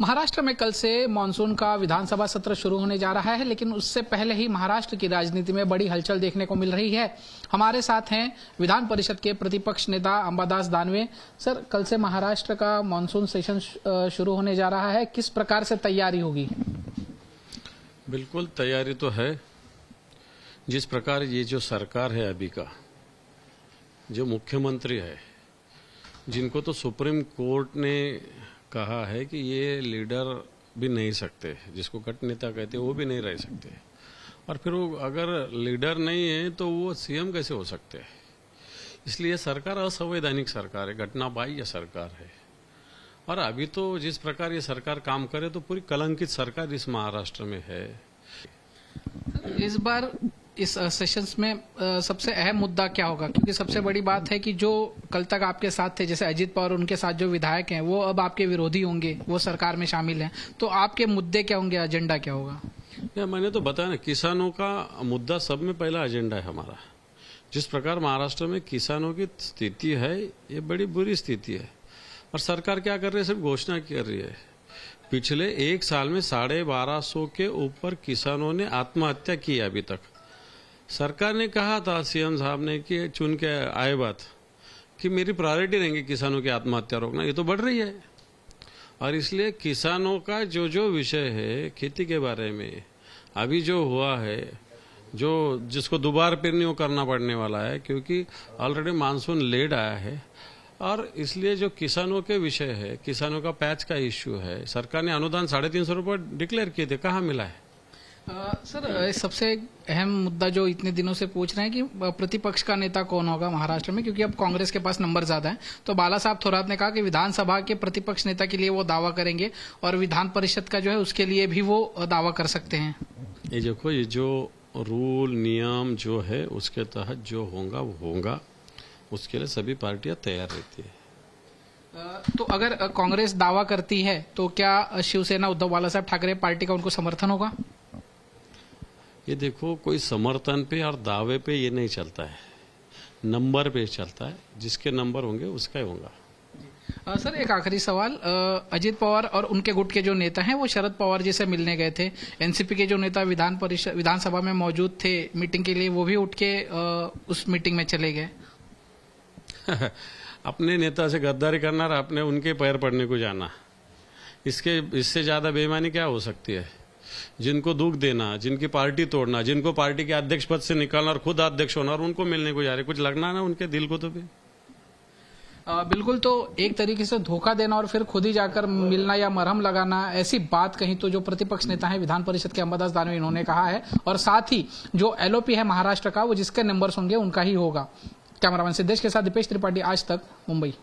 महाराष्ट्र में कल से मानसून का विधानसभा सत्र शुरू होने जा रहा है लेकिन उससे पहले ही महाराष्ट्र की राजनीति में बड़ी हलचल देखने को मिल रही है हमारे साथ हैं विधान परिषद के प्रतिपक्ष नेता अंबादास दानवे सर कल से महाराष्ट्र का मानसून सेशन शुरू होने जा रहा है किस प्रकार से तैयारी होगी बिल्कुल तैयारी तो है जिस प्रकार ये जो सरकार है अभी का जो मुख्यमंत्री है जिनको तो सुप्रीम कोर्ट ने कहा है कि ये लीडर भी नहीं सकते जिसको कट नेता कहते वो भी नहीं रह सकते और फिर वो अगर लीडर नहीं है तो वो सीएम कैसे हो सकते हैं इसलिए सरकार असंवैधानिक सरकार है घटना बाह्य सरकार है और अभी तो जिस प्रकार ये सरकार काम करे तो पूरी कलंकित सरकार इस महाराष्ट्र में है इस बार इस सेशंस में सबसे अहम मुद्दा क्या होगा क्योंकि सबसे बड़ी बात है कि जो कल तक आपके साथ थे जैसे अजीत पवार उनके साथ जो विधायक हैं वो अब आपके विरोधी होंगे वो सरकार में शामिल हैं तो आपके मुद्दे क्या होंगे एजेंडा क्या होगा या मैंने तो बताया ना किसानों का मुद्दा सब में पहला एजेंडा है हमारा जिस प्रकार महाराष्ट्र में किसानों की स्थिति है ये बड़ी बुरी स्थिति है और सरकार क्या कर रही है सिर्फ घोषणा कर रही है पिछले एक साल में साढ़े बारह सौ के ऊपर किसानों ने आत्महत्या की अभी तक सरकार ने कहा था सीएम साहब ने कि चुन के आए बात कि मेरी प्रायोरिटी रहेंगी किसानों की आत्महत्या रोकना ये तो बढ़ रही है और इसलिए किसानों का जो जो विषय है खेती के बारे में अभी जो हुआ है जो जिसको दोबार फिर नहीं करना पड़ने वाला है क्योंकि ऑलरेडी मानसून लेट आया है और इसलिए जो किसानों के विषय है किसानों का पैच का इश्यू है सरकार ने अनुदान साढ़े तीन सौ रुपये डिक्लेयर किए थे कहाँ मिला है सर सबसे अहम मुद्दा जो इतने दिनों से पूछ रहे हैं कि प्रतिपक्ष का नेता कौन होगा महाराष्ट्र में क्योंकि अब कांग्रेस के पास नंबर ज्यादा है तो बाला साहब थोरात ने कहा कि विधानसभा के प्रतिपक्ष नेता के लिए वो दावा करेंगे और विधान परिषद का जो है उसके लिए भी वो दावा कर सकते हैं ये देखो ये जो रूल नियम जो है उसके तहत जो होगा वो होगा उसके लिए सभी पार्टियां तैयार रहती है तो अगर कांग्रेस दावा करती है तो क्या शिवसेना उद्धव बाला साहब ठाकरे पार्टी का उनको समर्थन होगा ये देखो कोई समर्थन पे और दावे पे ये नहीं चलता है नंबर पे चलता है जिसके नंबर होंगे उसका ही होगा आ, सर एक आखिरी सवाल अजीत पवार और उनके गुट के जो नेता हैं वो शरद पवार जी से मिलने गए थे एनसीपी के जो नेता विधान परिषद विधानसभा में मौजूद थे मीटिंग के लिए वो भी उठ के आ, उस मीटिंग में चले गए अपने नेता से गद्दारी करना और अपने उनके पैर पड़ने को जाना इसके इससे ज़्यादा बेईमानी क्या हो सकती है जिनको दुख देना जिनकी पार्टी तोड़ना जिनको पार्टी के अध्यक्ष पद से निकालना और खुद अध्यक्ष होना और उनको मिलने को जा रहे कुछ लगना ना उनके दिल को तो भी आ, बिल्कुल तो एक तरीके से धोखा देना और फिर खुद ही जाकर मिलना या मरहम लगाना ऐसी बात कहीं तो जो प्रतिपक्ष नेता है विधान परिषद के अम्बादास दानवे इन्होंने कहा है और साथ ही जो एलओपी है महाराष्ट्र का वो जिसके नंबर्स होंगे उनका ही होगा कैमरामैन सिद्धेश के साथ दीपेश त्रिपाठी आज तक मुंबई